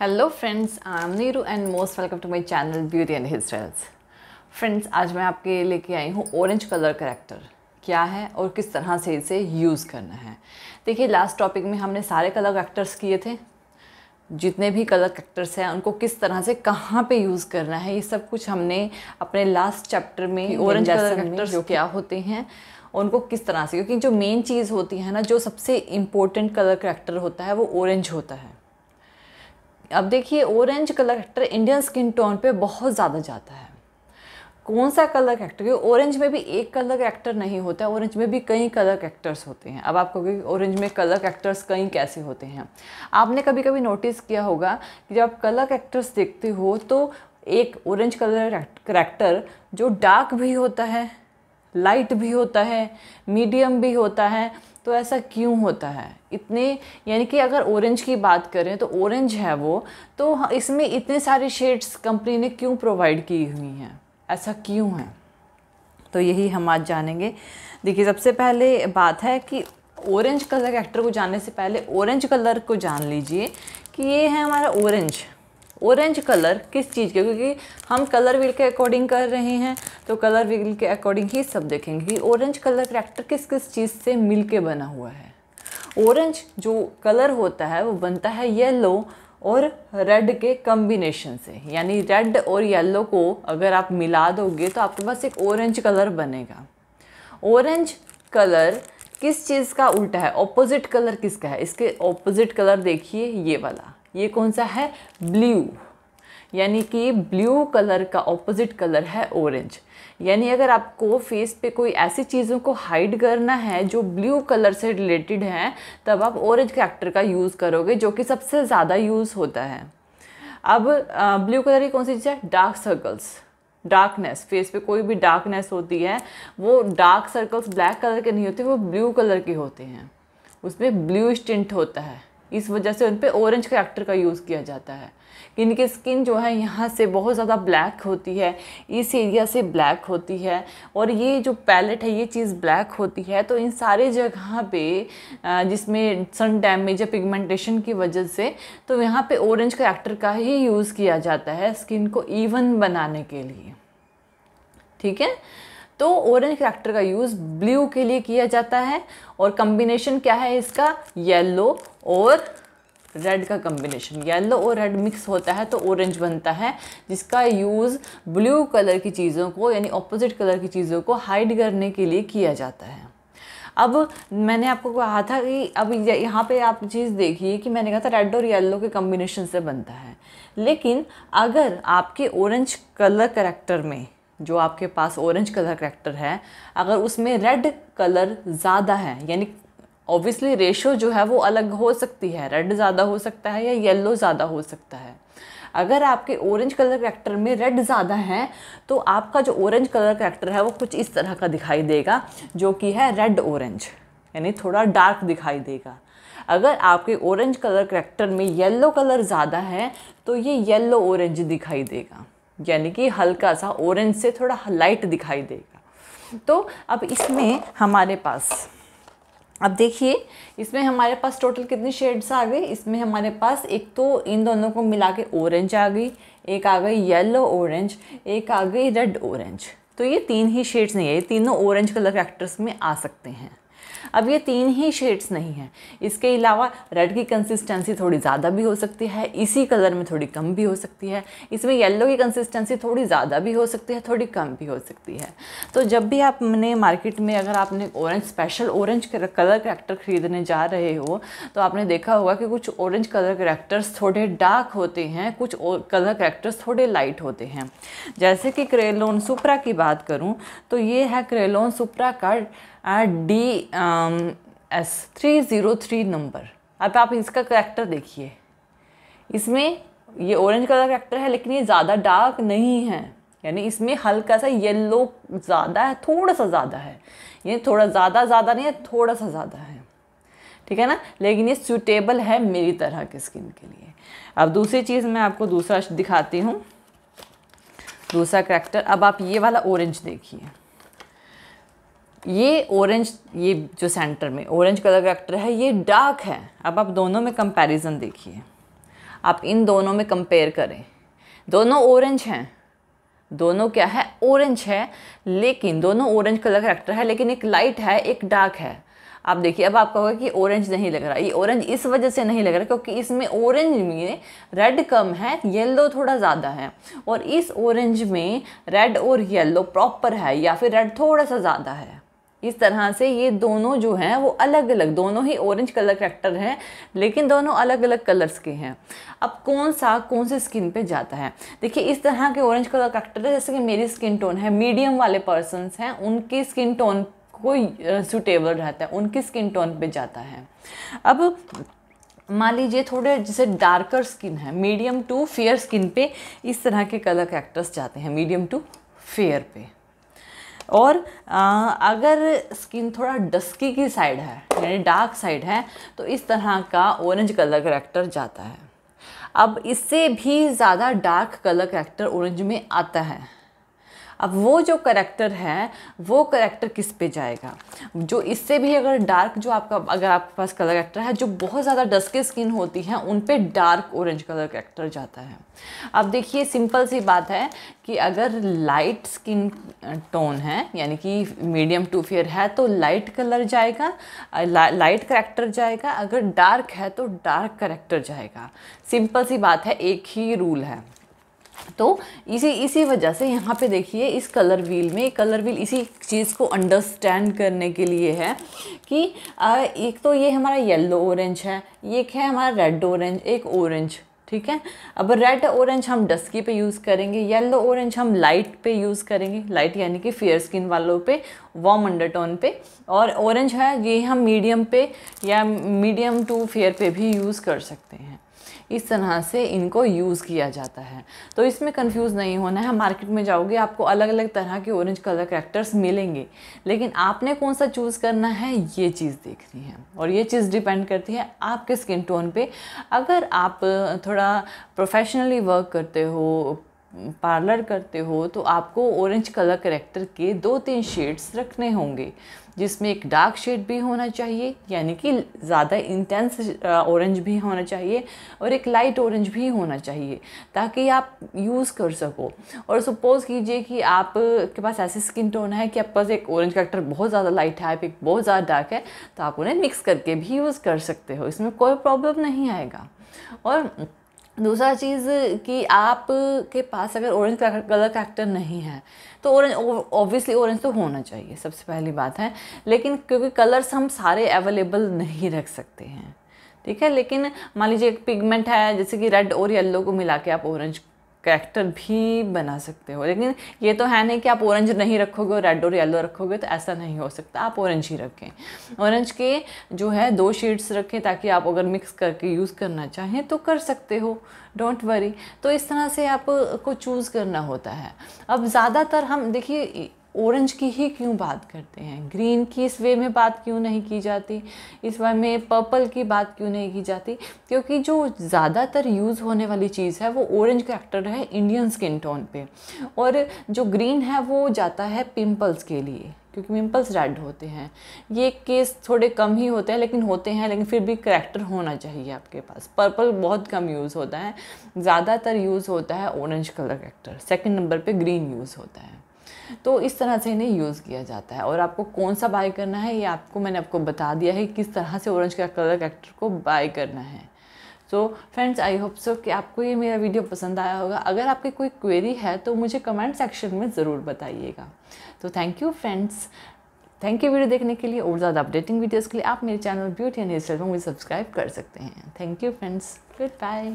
hello friends I am Neeru and most welcome to my channel beauty and his friends आज मैं आपके लेके आई हूँ ऑरेंज कलर करेक्टर क्या है और किस तरह से इसे यूज़ करना है देखिए लास्ट टॉपिक में हमने सारे कलर करेक्टर्स किए थे जितने भी कलर करेक्टर्स हैं उनको किस तरह से कहाँ पे यूज़ करना है ये सब कुछ हमने अपने लास्ट चैप्टर में ऑरेंज कलर करेक्टर्स जो क्या होते हैं उनको किस तरह से क्योंकि जो मेन चीज़ होती है ना जो सबसे इम्पोर्टेंट कलर करेक्टर होता है वो ऑरेंज होता है अब देखिए orange colour corrector Indian skin tone पे बहुत ज़्यादा जाता है कौन सा कलर करेक्टर क्योंकि ऑरेंज में भी एक कलर कैक्टर नहीं होता है ऑरेंज में भी कई कलर कैक्टर्स होते हैं अब आपको कहोगे ऑरेंज में कलर कैक्टर्स कई कैसे होते हैं आपने कभी कभी नोटिस किया होगा कि जब आप कलर कैक्टर्स देखते हो तो एक ऑरेंज कलर करेक्टर जो डार्क भी होता है लाइट भी होता है मीडियम भी होता है तो ऐसा क्यों होता है इतने यानी कि अगर ऑरेंज की बात करें तो ऑरेंज है वो तो इसमें इतने सारे शेड्स कंपनी ने क्यों प्रोवाइड की हुई हैं ऐसा क्यों है तो यही हम आज जानेंगे देखिए सबसे पहले बात है कि ऑरेंज कलर एक्टर को जानने से पहले ऑरेंज कलर को जान लीजिए कि ये है हमारा ऑरेंज ऑरेंज कलर किस चीज़ के क्योंकि हम कलर व्हील के अकॉर्डिंग कर रहे हैं तो कलर व्हील के अकॉर्डिंग ही सब देखेंगे कि ऑरेंज कलर करेक्टर किस किस चीज़ से मिल के बना हुआ है ऑरेंज जो कलर होता है वो बनता है येलो और रेड के कम्बिनेशन से यानी रेड और येलो को अगर आप मिला दोगे तो आपके पास एक ऑरेंज कलर बनेगा ऑरेंज कलर किस चीज़ का उल्टा है ऑपोजिट कलर किसका है इसके ऑपोजिट कलर देखिए ये वाला ये कौन सा है ब्लू यानी कि ब्लू कलर का ऑपोजिट कलर है ऑरेंज यानी अगर आपको फेस पे कोई ऐसी चीज़ों को हाइड करना है जो ब्लू कलर से रिलेटेड है तब आप ऑरेंज करेक्टर का यूज़ करोगे जो कि सबसे ज़्यादा यूज़ होता है अब ब्लू कलर की कौन सी चीज़ है डार्क सर्कल्स डार्कनेस फेस पे कोई भी डार्कनेस होती है वो डार्क सर्कल्स ब्लैक कलर के नहीं होते वो ब्लू कलर के होते हैं उसमें ब्लू स्टिंट होता है इस वजह से उन पर ऑरेंज करेक्टर का यूज़ किया जाता है इनकी स्किन जो है यहाँ से बहुत ज़्यादा ब्लैक होती है इस एरिया से ब्लैक होती है और ये जो पैलेट है ये चीज़ ब्लैक होती है तो इन सारे जगह पे जिसमें सन डैमेज या पिगमेंटेशन की वजह से तो यहाँ पे ऑरेंज एक्टर का ही यूज़ किया जाता है स्किन को इवन बनाने के लिए ठीक है तो ऑरेंज करेक्टर का यूज़ ब्लू के लिए किया जाता है और कम्बिनेशन क्या है इसका येलो और रेड का कम्बिनेशन येलो और रेड मिक्स होता है तो ऑरेंज बनता है जिसका यूज़ ब्लू कलर की चीज़ों को यानी ऑपोजिट कलर की चीज़ों को हाइड करने के लिए किया जाता है अब मैंने आपको कहा था कि अब यहाँ पे आप चीज़ देखिए कि मैंने कहा था रेड और येलो के कम्बिनेशन से बनता है लेकिन अगर आपके ऑरेंज कलर करेक्टर में जो आपके पास ऑरेंज कलर करेक्टर है अगर उसमें रेड कलर ज़्यादा है यानी ऑब्वियसली रेशो जो है वो अलग हो सकती है रेड ज़्यादा हो सकता है या येलो ज़्यादा हो सकता है अगर आपके ऑरेंज कलर करेक्टर में रेड ज़्यादा है तो आपका जो ऑरेंज कलर करेक्टर है वो कुछ इस तरह का दिखाई देगा जो कि है रेड ऑरेंज यानी थोड़ा डार्क दिखाई देगा अगर आपके ऑरेंज कलर करेक्टर में येलो कलर ज़्यादा है तो ये येलो ऑरेंज दिखाई देगा यानी कि हल्का सा ऑरेंज से थोड़ा लाइट दिखाई देगा तो अब इसमें हमारे पास अब देखिए इसमें हमारे पास टोटल कितनी शेड्स आ गई इसमें हमारे पास एक तो इन दोनों को मिला के ऑरेंज आ गई एक आ गई येलो ऑरेंज एक आ गई रेड ऑरेंज तो ये तीन ही शेड्स नहीं है ये तीनों ऑरेंज कलर एक्टर्स में आ सकते हैं अब ये तीन ही शेड्स नहीं हैं इसके अलावा रेड की कंसिस्टेंसी थोड़ी ज़्यादा भी हो सकती है इसी कलर में थोड़ी कम भी हो सकती है इसमें येलो की कंसिस्टेंसी थोड़ी ज़्यादा भी हो सकती है थोड़ी कम भी हो सकती है तो जब भी आपने मार्केट में अगर आपने orange special orange colour corrector ख़रीदने जा रहे हो तो आपने देखा होगा कि कुछ ऑरेंज कलर करेक्टर्स थोड़े डार्क होते हैं कुछ कलर करेक्टर्स थोड़े लाइट होते हैं जैसे कि क्रेलोन सुप्रा की बात करूँ तो ये है क्रेलोन सुप्रा का D ah, S three zero three number अब आप इसका करेक्टर देखिए इसमें ये ऑरेंज कलर का करेक्टर है लेकिन ये ज़्यादा डार्क नहीं है यानी इसमें हल्का सा येलो ज़्यादा है थोड़ा सा ज़्यादा है ये थोड़ा ज़्यादा ज़्यादा नहीं है थोड़ा सा ज़्यादा है ठीक है ना लेकिन ये सूटेबल है मेरी तरह के स्किन के लिए अब दूसरी चीज़ मैं आपको दूसरा दिखाती हूँ दूसरा करेक्टर अब आप ये वाला ऑरेंज देखिए ये ऑरेंज ये जो सेंटर में ऑरेंज कलर का एक्टर है ये डार्क है अब आप दोनों में कंपैरिजन देखिए आप इन दोनों में कंपेयर करें दोनों ऑरेंज हैं दोनों क्या है ऑरेंज है लेकिन दोनों ऑरेंज कलर का एक्टर है लेकिन एक लाइट है एक डार्क है आप देखिए अब आप होगा कि ऑरेंज नहीं लग रहा ये ऑरेंज इस वजह से नहीं लग रहा क्योंकि इसमें ऑरेंज में रेड कम है येलो थोड़ा ज़्यादा है और इस ऑरेंज में रेड और येलो प्रॉपर है या फिर रेड थोड़ा सा ज़्यादा है इस तरह से ये दोनों जो हैं वो अलग अलग दोनों ही ऑरेंज कलर करेक्टर हैं लेकिन दोनों अलग अलग कलर्स के हैं अब कौन सा कौन से स्किन पे जाता है देखिए इस तरह के ऑरेंज कलर करेक्टर जैसे कि मेरी स्किन टोन है मीडियम वाले पर्सनस हैं उनकी स्किन टोन को सुटेबल रहता है उनकी स्किन टोन पे जाता है अब मान लीजिए थोड़े जैसे डार्कर स्किन है मीडियम टू फेयर स्किन पे इस तरह के कलर करेक्टर्स जाते हैं मीडियम टू फेयर पे और आ, अगर स्किन थोड़ा डस्की की साइड है यानी डार्क साइड है तो इस तरह का ऑरेंज कलर करेक्टर जाता है अब इससे भी ज़्यादा डार्क कलर करेक्टर ऑरेंज में आता है अब वो जो करेक्टर है वो करेक्टर किस पे जाएगा जो इससे भी अगर डार्क जो आपका अगर आपके पास कलर करेक्टर है जो बहुत ज़्यादा डस्की स्किन होती है उन पर डार्क ऑरेंज कलर करेक्टर जाता है अब देखिए सिंपल सी बात है कि अगर लाइट स्किन टोन है यानी कि मीडियम टू फेयर है तो लाइट कलर जाएगा ला, लाइट करेक्टर जाएगा अगर डार्क है तो डार्क करेक्टर जाएगा सिंपल सी बात है एक ही रूल है तो इसी इसी वजह से यहाँ पे देखिए इस कलर व्हील में कलर व्हील इसी चीज़ को अंडरस्टैंड करने के लिए है कि एक तो ये हमारा येलो ऑरेंज है एक है हमारा रेड ऑरेंज एक ऑरेंज ठीक है अब रेड ऑरेंज हम डस्की पे यूज़ करेंगे येलो ऑरेंज हम लाइट पे यूज़ करेंगे लाइट यानी कि फेयर स्किन वालों पे वार्म अंडरटोन पे और ऑरेंज है ये हम मीडियम पे या मीडियम टू फेयर पे भी यूज़ कर सकते हैं इस तरह से इनको यूज़ किया जाता है तो इसमें कंफ्यूज नहीं होना है मार्केट में जाओगे आपको अलग अलग तरह के ऑरेंज कलर करेक्टर्स मिलेंगे लेकिन आपने कौन सा चूज़ करना है ये चीज़ देखनी है और ये चीज़ डिपेंड करती है आपके स्किन टोन पे अगर आप थोड़ा प्रोफेशनली वर्क करते हो पार्लर करते हो तो आपको ऑरेंज कलर करेक्टर के दो तीन शेड्स रखने होंगे जिसमें एक डार्क शेड भी होना चाहिए यानी कि ज़्यादा इंटेंस ऑरेंज भी होना चाहिए और एक लाइट ऑरेंज भी होना चाहिए ताकि आप यूज़ कर सको और सपोज़ कीजिए कि आप के पास ऐसी स्किन टोन है कि आपके पास एक ऑरेंज करेक्टर बहुत ज़्यादा लाइट है एक बहुत ज़्यादा डार्क है तो आप उन्हें मिक्स करके भी यूज़ कर सकते हो इसमें कोई प्रॉब्लम नहीं आएगा और दूसरा चीज़ कि आप के पास अगर ऑरेंज कलर का एक्टर नहीं है तो ऑरेंज ऑब्वियसली ऑरेंज तो होना चाहिए सबसे पहली बात है लेकिन क्योंकि कलर्स हम सारे अवेलेबल नहीं रख सकते हैं ठीक है लेकिन मान लीजिए एक पिगमेंट है जैसे कि रेड और येल्लो को मिला के आप ऑरेंज करेक्टर भी बना सकते हो लेकिन ये तो है नहीं कि आप ऑरेंज नहीं रखोगे और रेड और येलो रखोगे तो ऐसा नहीं हो सकता आप ऑरेंज ही रखें ऑरेंज के जो है दो शेड्स रखें ताकि आप अगर मिक्स करके यूज़ करना चाहें तो कर सकते हो डोंट वरी तो इस तरह से आपको चूज़ करना होता है अब ज़्यादातर हम देखिए ऑरेंज की ही क्यों बात करते हैं ग्रीन की इस वे में बात क्यों नहीं की जाती इस वे में पर्पल की बात क्यों नहीं की जाती क्योंकि जो ज़्यादातर यूज़ होने वाली चीज़ है वो ऑरेंज करेक्टर है इंडियन स्किन टोन पे और जो ग्रीन है वो जाता है पिम्पल्स के लिए क्योंकि पिम्पल्स रेड होते हैं ये केस थोड़े कम ही होते हैं लेकिन होते हैं लेकिन फिर भी करेक्टर होना चाहिए आपके पास पर्पल बहुत कम यूज़ होता है ज़्यादातर यूज़ होता है orange colour corrector second number पर ग्रीन यूज़ होता है तो इस तरह से इन्हें यूज़ किया जाता है और आपको कौन सा बाय करना है ये आपको मैंने आपको बता दिया है किस तरह से ऑरेंज कलर कैक्टर को बाय करना है so friends I hope so कि आपको ये मेरा वीडियो पसंद आया होगा अगर आपकी कोई क्वेरी है तो मुझे कमेंट सेक्शन में ज़रूर बताइएगा तो thank you friends thank you video देखने के लिए और ज़्यादा अपडेटिंग वीडियोज़ के लिए आप मेरे channel beauty and hair style में मुझे सब्सक्राइब कर सकते हैं thank you friends good bye